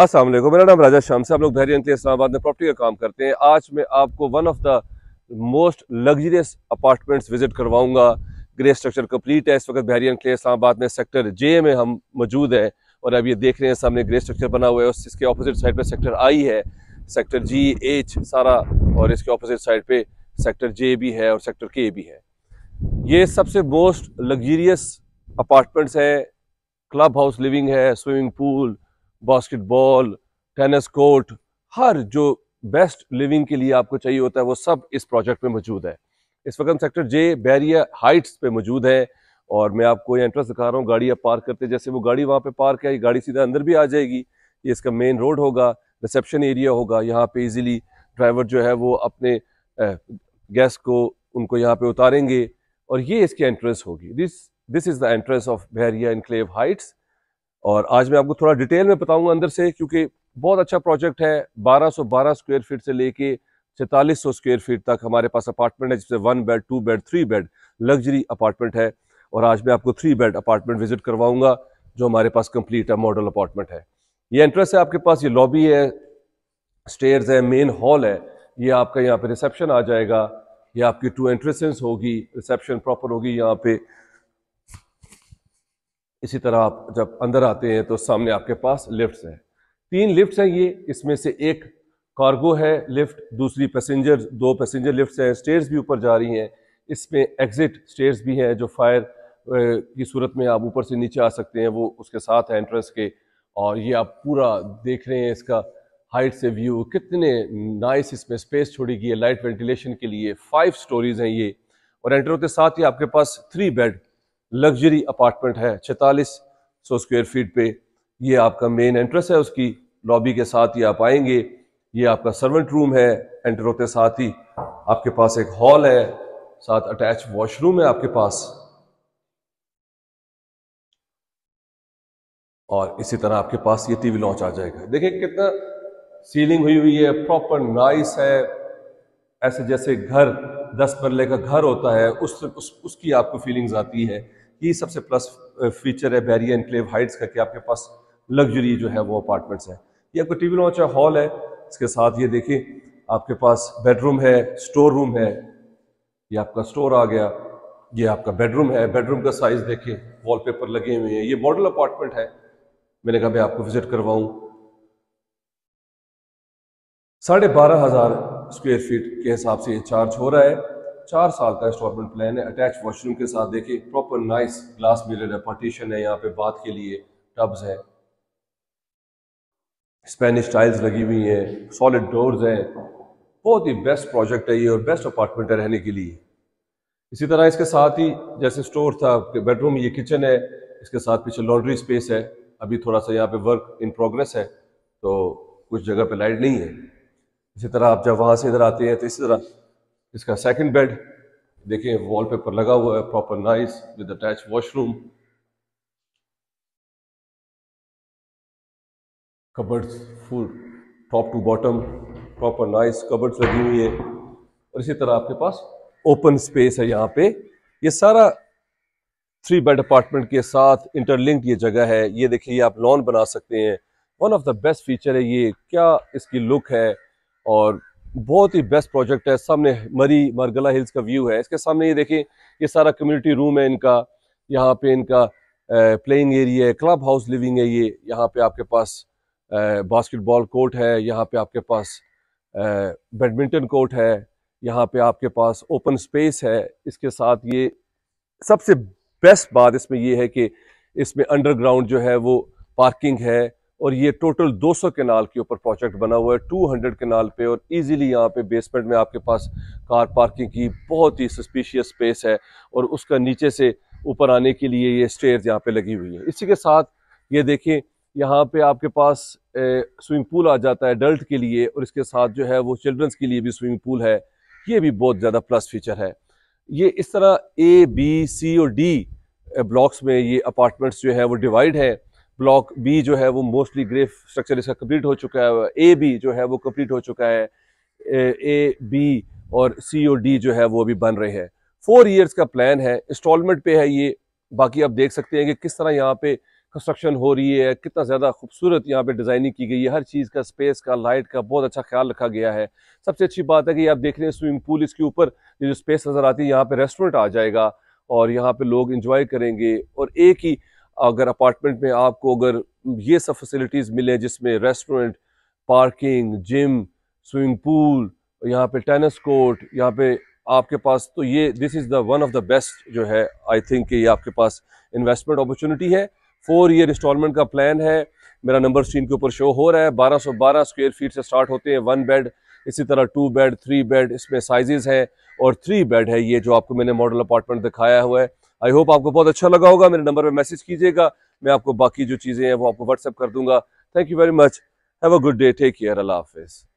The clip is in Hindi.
असलम मेरा नाम राजा शाम से आप लोग बहरियन के इस्लामाबाद में प्रॉपर्टी का काम करते हैं आज मैं आपको one of the most luxurious apartments visit करवाऊंगा ग्रे स्ट्रक्चर कंप्लीट है इस वक्त बहरी क्ले इस्लामाबाद में सेक्टर जे में हम मौजूद हैं और अब ये देख रहे हैं सामने ग्रे स्ट्रक्चर बना हुआ है इसके ऑपोजिट साइड पर सेक्टर आई है सेक्टर जी एच सारा और इसके ऑपोजिट साइड पे सेक्टर जे भी है और सेक्टर के भी है ये सबसे मोस्ट लग्जरियस अपार्टमेंट्स हैं क्लब हाउस लिविंग है swimming pool basketball tennis court हर जो बेस्ट लिविंग के लिए आपको चाहिए होता है वो सब इस प्रोजेक्ट में मौजूद है इस वक्त हम सेक्टर जे बैरिया हाइट्स पे मौजूद है और मैं आपको ये एंट्रेंस दिखा रहा हूँ गाड़ी आप पार्क करते जैसे वो गाड़ी वहाँ पे पार्क है ये गाड़ी सीधा अंदर भी आ जाएगी ये इसका मेन रोड होगा रिसेप्शन एरिया होगा यहाँ पे इजीली ड्राइवर जो है वो अपने गेस्ट को उनको यहाँ पे उतारेंगे और ये इसकी एंट्रेंस होगी this this is the entrance of Bahria Enclave Heights और आज मैं आपको थोड़ा डिटेल में बताऊंगा अंदर से क्योंकि बहुत अच्छा प्रोजेक्ट है 1212 स्क्वायर फीट से लेके सैंतालीस स्क्वायर फीट तक हमारे पास अपार्टमेंट है जिससे one bed two bed three bed luxury apartment है और आज मैं आपको थ्री बेड अपार्टमेंट विजिट करवाऊंगा जो हमारे पास कंप्लीट है मॉडल अपार्टमेंट है ये एंट्रेंस है आपके पास ये लॉबी है स्टेयर्स है मेन हॉल है ये आपका यहाँ पे रिसेप्शन आ जाएगा ये आपकी टू एंट्रेंस होगी रिसेप्शन प्रॉपर होगी यहाँ पे इसी तरह आप जब अंदर आते हैं तो सामने आपके पास लिफ्ट्स हैं तीन लिफ्ट्स हैं ये इसमें से एक कार्गो है लिफ्ट दूसरी पैसेंजर दो पैसेंजर लिफ्ट्स हैं स्टेयर्स भी ऊपर जा रही हैं इसमें एग्जिट स्टेयर्स भी हैं जो फायर की सूरत में आप ऊपर से नीचे आ सकते हैं वो उसके साथ है एंट्रेंस के और ये आप पूरा देख रहे हैं इसका हाइट से व्यू कितने नाइस इसमें स्पेस छोड़ी गई है लाइट वेंटिलेशन के लिए फाइव स्टोरीज हैं ये और एंटर होते साथ ही आपके पास थ्री बेड लग्जरी अपार्टमेंट है छतालीस सौ स्क्वेयर फीट पे ये आपका मेन एंट्रेंस है उसकी लॉबी के साथ ही आप आएंगे ये आपका सर्वेंट रूम है एंटर होते साथ ही आपके पास एक हॉल है साथ अटैच वॉशरूम है आपके पास और इसी तरह आपके पास ये टीवी लॉन्च आ जाएगा देखिए कितना सीलिंग हुई हुई है प्रॉपर नाइस है ऐसे जैसे घर दस मरले का घर होता है उस, उस उसकी आपको फीलिंग्स आती है ये सबसे प्लस फीचर है बैरियर इनक्लेव हाइट्स का कि आपके पास लग्जरी जो है वो अपार्टमेंट्स है ये आपका टीवी लॉन्च है हॉल है इसके साथ ये देखिए आपके पास बेडरूम है स्टोर रूम है ये आपका स्टोर आ गया ये आपका बेडरूम है बेडरूम का साइज देखिए वॉलपेपर लगे हुए हैं ये मॉडल अपार्टमेंट है मैंने कहा मैं आपको विजिट करवाऊं साढ़े बारह हजार स्क्वेयर फीट के हिसाब से ये चार्ज हो रहा है चार साल का इंस्टॉलमेंट प्लान है अटैच वॉशरूम के साथ देखिए प्रॉपर नाइस ग्लास मिरर है पार्टीशन है यहाँ पे बाथ के लिए टब्स है स्पेनिश टाइल्स लगी हुई है सॉलिड डोर्स है बहुत ही बेस्ट प्रोजेक्ट है ये और बेस्ट अपार्टमेंट है रहने के लिए इसी तरह इसके साथ ही जैसे स्टोर था बेडरूम ये किचन है इसके साथ पीछे लॉन्ड्री स्पेस है अभी थोड़ा सा यहाँ पे वर्क इन प्रोग्रेस है तो कुछ जगह पे लाइट नहीं है इसी तरह आप जब वहाँ से इधर आते हैं तो इसी तरह इसका सेकंड बेड देखिए वॉलपेपर लगा हुआ है proper nice with attach washroom cupboards full top to bottom proper nice cupboards लगी हुई है और इसी तरह आपके पास ओपन स्पेस है यहाँ पे ये सारा थ्री बेड अपार्टमेंट के साथ इंटरलिंक्ड ये जगह है ये देखिए आप लॉन बना सकते हैं one of the best feature है ये क्या इसकी लुक है और बहुत ही बेस्ट प्रोजेक्ट है सामने मरी मरगला हिल्स का व्यू है इसके सामने ये देखें ये सारा कम्युनिटी रूम है इनका यहाँ पे इनका प्लेइंग एरिया है क्लब हाउस लिविंग है ये यहाँ पे आपके पास बास्केटबॉल कोर्ट है यहाँ पे आपके पास बैडमिंटन कोर्ट है यहाँ पे आपके पास ओपन स्पेस है इसके साथ ये सबसे बेस्ट बात इसमें ये है कि इसमें अंडरग्राउंड जो है वो पार्किंग है और ये टोटल 200 केनाल के ऊपर प्रोजेक्ट बना हुआ है 200 केनाल पे और इजीली यहाँ पे बेसमेंट में आपके पास कार पार्किंग की बहुत ही सस्पिशियस स्पेस है और उसका नीचे से ऊपर आने के लिए ये स्टेयर यहाँ पे लगी हुई है इसी के साथ ये देखें यहाँ पे आपके पास स्विमिंग पूल आ जाता है एडल्ट के लिए और इसके साथ जो है वो चिल्ड्रंस के लिए भी स्विमिंग पूल है ये भी बहुत ज़्यादा प्लस फीचर है ये इस तरह ए बी सी और डी ब्लॉक्स में ये अपार्टमेंट्स जो है वो डिवाइड है ब्लॉक बी जो है वो मोस्टली ग्रेफ स्ट्रक्चर इसका कंप्लीट हो चुका है ए बी जो है वो कंप्लीट हो चुका है ए बी और सी ओ डी जो है वो अभी बन रहे हैं फोर ईयर्स का प्लान है इंस्टॉलमेंट पे है ये बाकी आप देख सकते हैं कि किस तरह यहाँ पे कंस्ट्रक्शन हो रही है कितना ज़्यादा खूबसूरत यहाँ पे डिज़ाइनिंग की गई है हर चीज़ का स्पेस का लाइट का बहुत अच्छा ख्याल रखा गया है सबसे अच्छी बात है कि आप देख रहे हैं स्विमिंग पूल इसके ऊपर जो स्पेस नज़र आती है यहाँ पे रेस्टोरेंट आ जाएगा और यहाँ पे लोग इंजॉय करेंगे और एक ही अगर अपार्टमेंट में आपको अगर ये सब फैसिलिटीज़ मिले जिसमें restaurant parking gym swimming pool यहाँ पे टेनिस कोर्ट यहाँ पे आपके पास तो ये this is the one of the best जो है आई थिंक ये आपके पास इन्वेस्टमेंट अपॉर्चुनिटी है फोर ईयर इंस्टॉलमेंट का प्लान है मेरा नंबर स्क्रीन के ऊपर शो हो रहा है 1212 स्क्वायर फीट से स्टार्ट होते हैं वन बेड इसी तरह टू बेड थ्री बेड इसमें साइजेज़ हैं और थ्री बेड है ये जो आपको मैंने मॉडल अपार्टमेंट दिखाया हुआ है आई होप आपको बहुत अच्छा लगा होगा मेरे नंबर पर मैसेज कीजिएगा मैं आपको बाकी जो चीज़ें हैं वो आपको व्हाट्सअप कर दूंगा thank you very much have a good day take care अल्लाह हाफिज़